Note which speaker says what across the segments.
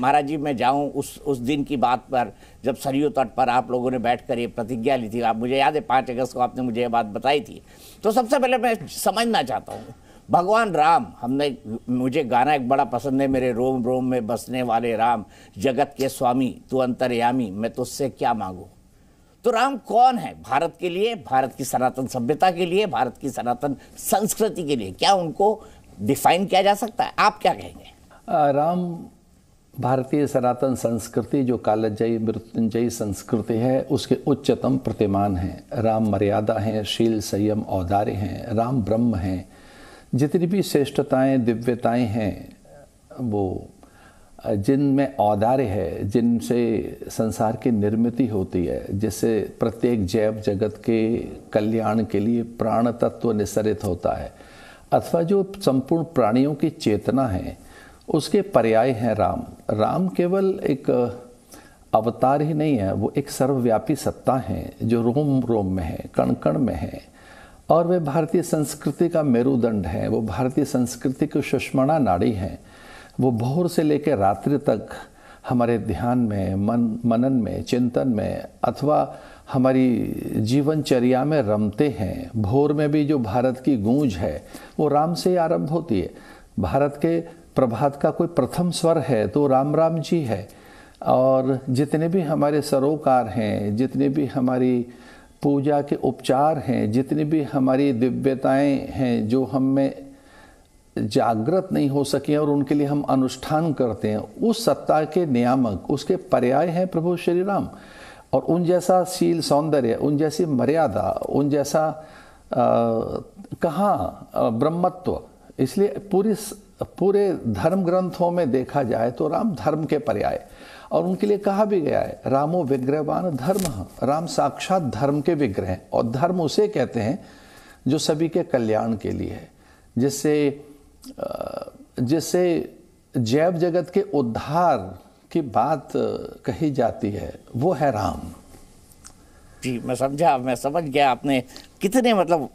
Speaker 1: महाराज जी मैं जाऊं उस उस दिन की बात पर जब सरयू तट पर आप लोगों ने बैठ कर ये प्रतिज्ञा ली थी आप मुझे याद है पाँच अगस्त को आपने मुझे ये बात बताई थी तो सबसे पहले मैं समझना चाहता हूँ भगवान राम हमने मुझे गाना एक बड़ा पसंद है मेरे रोम रोम में बसने वाले राम जगत के स्वामी तू अंतर्यामी मैं तुझसे क्या मांगू तो राम कौन है भारत के लिए भारत की सनातन सभ्यता के लिए भारत की सनातन संस्कृति के लिए क्या उनको डिफाइन किया जा सकता है आप क्या कहेंगे
Speaker 2: राम भारतीय सनातन संस्कृति जो कालजयी मृत्युंजयी संस्कृति है उसके उच्चतम प्रतिमान हैं राम मर्यादा हैं शील संयम औदार्य हैं राम ब्रह्म हैं जितनी भी श्रेष्ठताएँ दिव्यताएँ हैं वो जिनमें औदार्य है जिनसे संसार की निर्मिति होती है जिससे प्रत्येक जैव जगत के कल्याण के लिए प्राण तत्व निसरित होता है अथवा जो संपूर्ण प्राणियों की चेतना है उसके पर्याय हैं राम राम केवल एक अवतार ही नहीं है वो एक सर्वव्यापी सत्ता है जो रोम रोम में है कण कण में है और वे भारतीय संस्कृति का मेरुदंड है वो भारतीय संस्कृति की सुषमणा नाड़ी है वो भोर से लेकर रात्रि तक हमारे ध्यान में मन मनन में चिंतन में अथवा हमारी जीवनचर्या में रमते हैं भोर में भी जो भारत की गूंज है वो राम से ही आरंभ होती है भारत के प्रभात का कोई प्रथम स्वर है तो राम राम जी है और जितने भी हमारे सरोकार हैं जितने भी हमारी पूजा के उपचार हैं जितनी भी हमारी दिव्यताएं हैं जो हम में जागृत नहीं हो सके और उनके लिए हम अनुष्ठान करते हैं उस सत्ता के नियामक उसके पर्याय हैं प्रभु श्री राम और उन जैसा शील सौंदर्य उन जैसी मर्यादा उन जैसा कहाँ ब्रह्मत्व इसलिए पूरी पूरे धर्म ग्रंथों में देखा जाए तो राम धर्म के पर्याय और उनके लिए कहा भी गया है रामो विग्रहवान धर्म राम साक्षात धर्म के विग्रह और धर्म उसे कहते हैं जो सभी के कल्याण के लिए है जिससे जिससे जैव जगत के उद्धार
Speaker 1: की बात कही जाती है वो है राम जी मैं समझा मैं समझ गया आपने कितने मतलब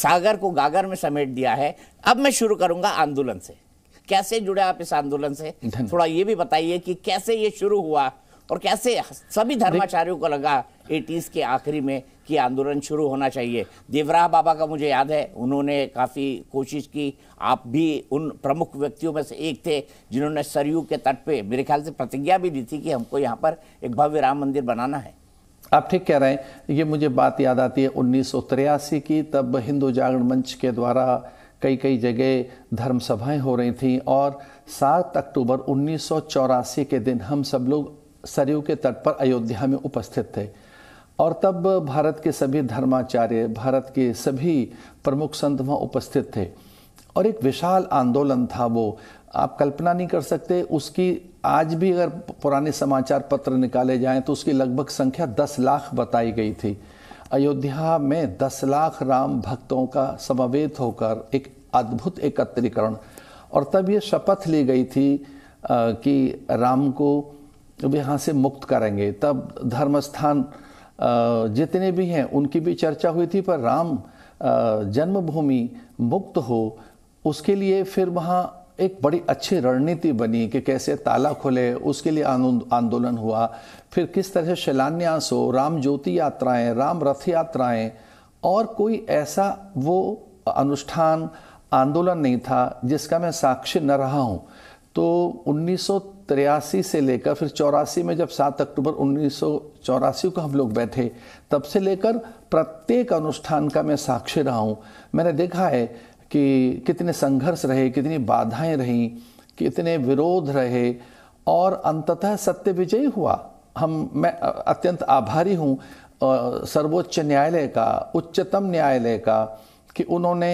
Speaker 1: सागर को गागर में समेट दिया है अब मैं शुरू करूंगा आंदोलन से कैसे जुड़े आप इस आंदोलन से थोड़ा ये भी बताइए कि कैसे ये शुरू हुआ और कैसे सभी धर्माचार्यों को लगा एटीज के आखिरी में कि आंदोलन शुरू होना चाहिए देवराह बाबा का मुझे याद है उन्होंने काफ़ी कोशिश की आप भी उन प्रमुख व्यक्तियों में से एक थे जिन्होंने सरयू के तट पे मेरे ख्याल से प्रतिज्ञा भी दी थी कि हमको यहाँ पर एक भव्य राम मंदिर बनाना है
Speaker 2: आप ठीक कह रहे हैं ये मुझे बात याद आती है उन्नीस की तब हिंदू जागरण मंच के द्वारा कई कई जगह धर्म सभाएं हो रही थीं और 7 अक्टूबर उन्नीस के दिन हम सब लोग सरयू के तट पर अयोध्या में उपस्थित थे और तब भारत के सभी धर्माचार्य भारत के सभी प्रमुख संत वहाँ उपस्थित थे और एक विशाल आंदोलन था वो आप कल्पना नहीं कर सकते उसकी आज भी अगर पुराने समाचार पत्र निकाले जाएं तो उसकी लगभग संख्या दस लाख बताई गई थी अयोध्या में दस लाख राम भक्तों का समवेत होकर एक अद्भुत एकत्रीकरण और तब ये शपथ ली गई थी कि राम को यहाँ से मुक्त करेंगे तब धर्मस्थान जितने भी हैं उनकी भी चर्चा हुई थी पर राम जन्मभूमि मुक्त हो उसके लिए फिर वहाँ एक बड़ी अच्छी रणनीति बनी कि कैसे ताला खुले उसके लिए आंदोलन हुआ फिर किस तरह से शिलान्यास हो राम ज्योति यात्राएं राम रथ यात्राएं और कोई ऐसा वो अनुष्ठान आंदोलन नहीं था जिसका मैं साक्षी न रहा हूँ तो उन्नीस से लेकर फिर चौरासी में जब 7 अक्टूबर उन्नीस को हम लोग बैठे तब से लेकर प्रत्येक अनुष्ठान का मैं साक्षी रहा हूँ मैंने देखा है कि कितने संघर्ष रहे कितनी बाधाएं रहीं कितने विरोध रहे और अंततः सत्य विजयी हुआ हम मैं अत्यंत आभारी हूँ सर्वोच्च न्यायालय का उच्चतम न्यायालय का कि उन्होंने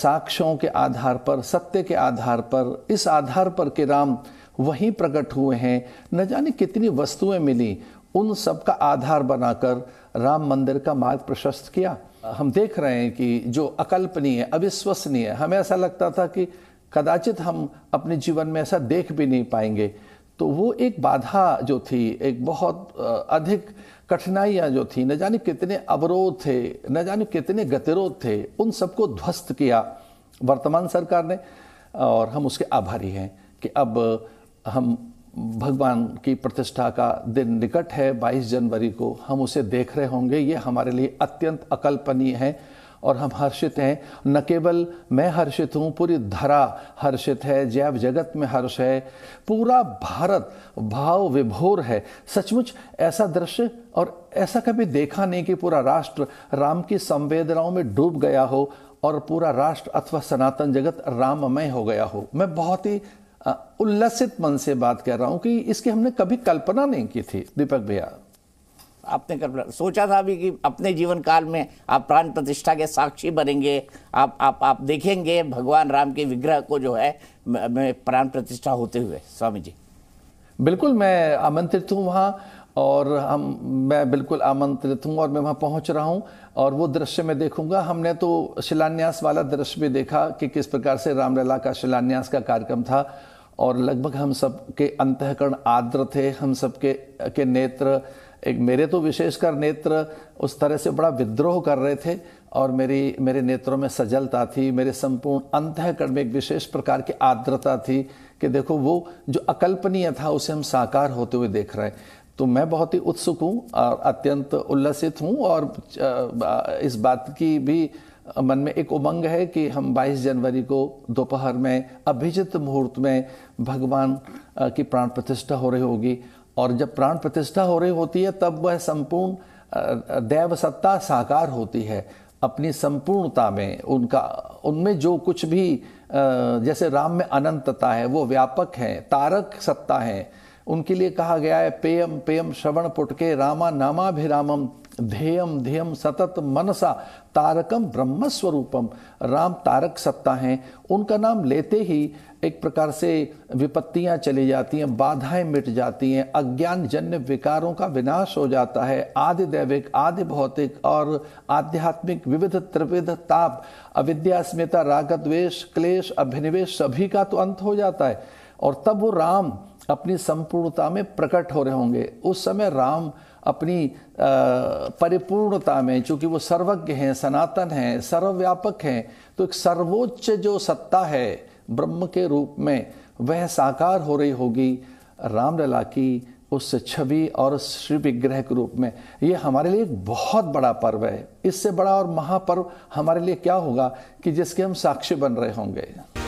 Speaker 2: साक्ष्यों के आधार पर सत्य के आधार पर इस आधार पर कि राम वहीं प्रकट हुए हैं न जाने कितनी वस्तुएं मिली उन सब का आधार बनाकर राम मंदिर का मार्ग प्रशस्त किया हम देख रहे हैं कि जो अकल्पनीय अविश्वसनीय हमें ऐसा लगता था कि कदाचित हम अपने जीवन में ऐसा देख भी नहीं पाएंगे तो वो एक बाधा जो थी एक बहुत अधिक कठिनाइयाँ जो थी न जाने कितने अवरोध थे न जाने कितने गतिरोध थे उन सबको ध्वस्त किया वर्तमान सरकार ने और हम उसके आभारी हैं कि अब हम भगवान की प्रतिष्ठा का दिन निकट है 22 जनवरी को हम उसे देख रहे होंगे ये हमारे लिए अत्यंत अकल्पनीय है और हम हर्षित हैं न केवल मैं हर्षित हूँ पूरी धरा हर्षित है जैव जगत में हर्ष है पूरा भारत भाव विभोर है सचमुच ऐसा दृश्य और ऐसा कभी देखा नहीं कि पूरा राष्ट्र राम की संवेदनाओं में डूब गया हो और पूरा राष्ट्र अथवा सनातन जगत राममय हो गया हो मैं बहुत ही उल्लसित मन से बात कर रहा हूं कि इसकी हमने कभी कल्पना नहीं की थी दीपक भैया
Speaker 1: आपने कल्पना सोचा था भी कि अपने जीवन काल में आप प्राण प्रतिष्ठा के साक्षी बनेंगे आप आप आप देखेंगे भगवान राम के विग्रह को जो है प्राण प्रतिष्ठा होते हुए स्वामी जी
Speaker 2: बिल्कुल मैं आमंत्रित हूँ वहाँ और हम मैं बिल्कुल आमंत्रित हूँ और मैं वहाँ पहुँच रहा हूँ और वो दृश्य मैं देखूंगा हमने तो शिलान्यास वाला दृश्य भी देखा कि किस प्रकार से रामलला का शिलान्यास का कार्यक्रम था और लगभग हम सब के अंतकरण आर्द्र थे हम सब के के नेत्र एक मेरे तो विशेषकर नेत्र उस तरह से बड़ा विद्रोह कर रहे थे और मेरी मेरे नेत्रों में सजलता थी मेरे संपूर्ण अंतकरण में एक विशेष प्रकार की आर्द्रता थी कि देखो वो जो अकल्पनीय था उसे हम साकार होते हुए देख रहे हैं तो मैं बहुत ही उत्सुक हूँ और अत्यंत उल्लसित हूँ और इस बात की भी मन में एक उमंग है कि हम 22 जनवरी को दोपहर में अभिजित मुहूर्त में भगवान की प्राण प्रतिष्ठा हो रही होगी और जब प्राण प्रतिष्ठा हो रही होती है तब वह संपूर्ण देव सत्ता साकार होती है अपनी संपूर्णता में उनका उनमें जो कुछ भी जैसे राम में अनंतता है वो व्यापक है तारक सत्ता है उनके लिए कहा गया है पेयम पेयम श्रवण पुटके रामा नामाभिरामम ध्येयम ध्येयम सतत मनसा तारकम ब्रह्म स्वरूपम राम तारक सत्ता हैं उनका नाम लेते ही एक प्रकार से विपत्तियां चली जाती हैं बाधाएं मिट जाती हैं अज्ञान जन्य विकारों का विनाश हो जाता है आदि दैविक आदि भौतिक और आध्यात्मिक विविध त्रिविध ताप अविद्या स्मिता रागद्वेश क्लेश अभिनिवेश सभी का तो अंत हो जाता है और तब वो राम अपनी संपूर्णता में प्रकट हो रहे होंगे उस समय राम अपनी परिपूर्णता में चूंकि वो सर्वज्ञ हैं सनातन हैं सर्वव्यापक हैं तो एक सर्वोच्च जो सत्ता है ब्रह्म के रूप में वह साकार हो रही होगी रामलला की उस छवि और श्री विग्रह के रूप में ये हमारे लिए एक बहुत बड़ा पर्व है इससे बड़ा और महापर्व हमारे लिए क्या होगा कि जिसके हम साक्षी बन रहे होंगे